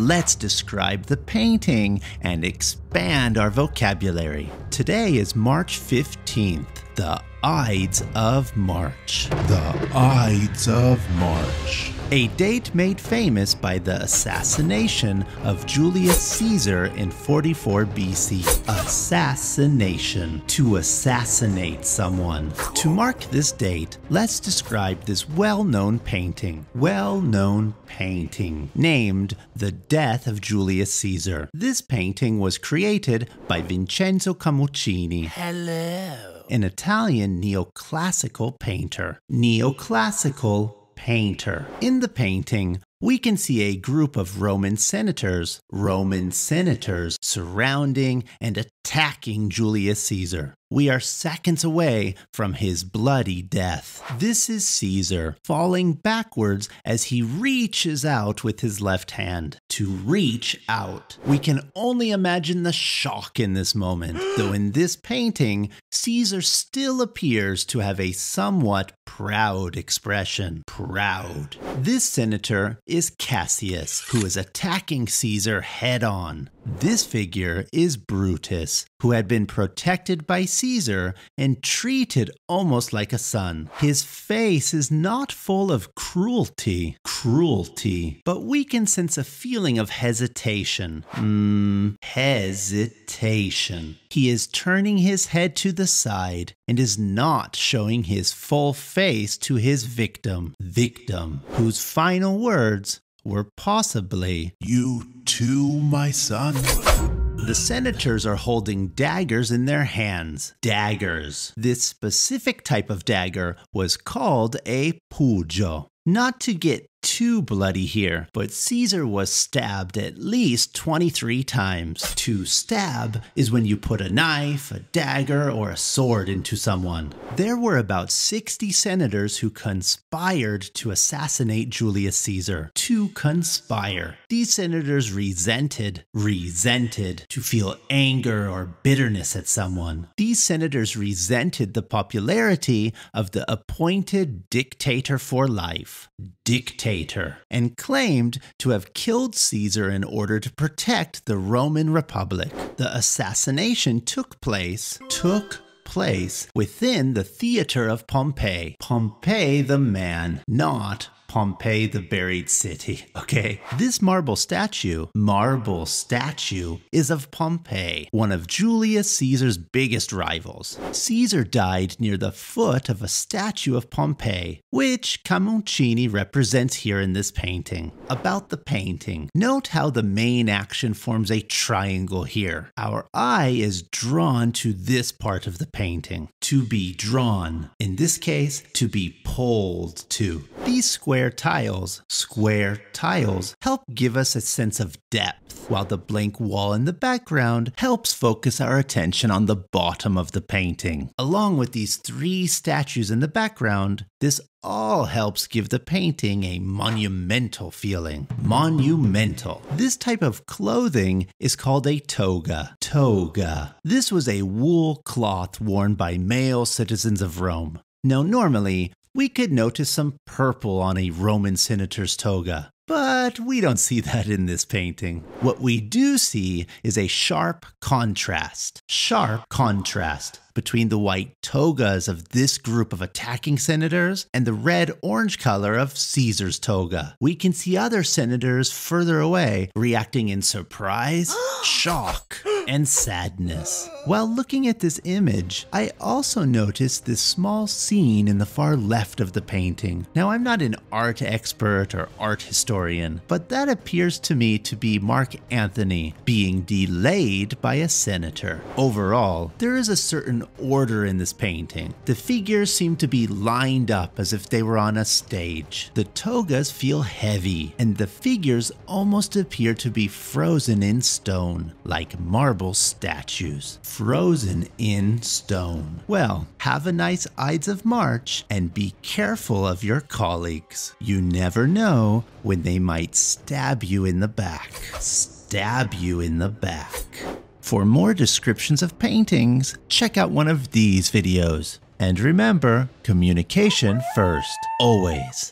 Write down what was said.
Let's describe the painting and expand our vocabulary. Today is March 15th, the Ides of March. The Ides of March. A date made famous by the assassination of Julius Caesar in 44 BC. Assassination. To assassinate someone. To mark this date, let's describe this well-known painting. Well-known painting. Named The Death of Julius Caesar. This painting was created by Vincenzo Camuccini. Hello. An Italian neoclassical painter. Neoclassical painter. In the painting, we can see a group of Roman senators, Roman senators surrounding and attacking Julius Caesar. We are seconds away from his bloody death. This is Caesar falling backwards as he reaches out with his left hand. To reach out. We can only imagine the shock in this moment, though in this painting, Caesar still appears to have a somewhat proud expression. Proud. This senator is Cassius, who is attacking Caesar head on. This figure is Brutus, who had been protected by Caesar Caesar and treated almost like a son. His face is not full of cruelty, cruelty, but we can sense a feeling of hesitation. Hmm, hesitation. He is turning his head to the side and is not showing his full face to his victim, victim, whose final words were possibly, You too, my son. The senators are holding daggers in their hands. Daggers. This specific type of dagger was called a pujo. Not to get too bloody here, but Caesar was stabbed at least 23 times. To stab is when you put a knife, a dagger, or a sword into someone. There were about 60 senators who conspired to assassinate Julius Caesar. To conspire. These senators resented, resented, to feel anger or bitterness at someone. These senators resented the popularity of the appointed dictator for life, dictator traitor and claimed to have killed Caesar in order to protect the Roman Republic. The assassination took place, took place within the theater of Pompey. Pompey the man, not Pompeii the Buried City, okay? This marble statue, marble statue, is of Pompeii, one of Julius Caesar's biggest rivals. Caesar died near the foot of a statue of Pompeii, which Camuccini represents here in this painting. About the painting, note how the main action forms a triangle here. Our eye is drawn to this part of the painting. To be drawn, in this case, to be pulled to. These square tiles, square tiles, help give us a sense of depth, while the blank wall in the background helps focus our attention on the bottom of the painting. Along with these three statues in the background, this all helps give the painting a monumental feeling. Monumental. This type of clothing is called a toga. Toga. This was a wool cloth worn by male citizens of Rome. Now, normally, we could notice some purple on a Roman senator's toga. But we don't see that in this painting. What we do see is a sharp contrast, sharp contrast between the white togas of this group of attacking senators and the red orange color of Caesar's toga. We can see other senators further away reacting in surprise, shock, and sadness. While looking at this image, I also noticed this small scene in the far left of the painting. Now, I'm not an art expert or art historian, but that appears to me to be Mark Anthony being delayed by a senator. Overall, there is a certain order in this painting. The figures seem to be lined up as if they were on a stage. The togas feel heavy, and the figures almost appear to be frozen in stone, like marble marble statues, frozen in stone. Well, have a nice Ides of March and be careful of your colleagues. You never know when they might stab you in the back. Stab you in the back. For more descriptions of paintings, check out one of these videos. And remember, communication first, always.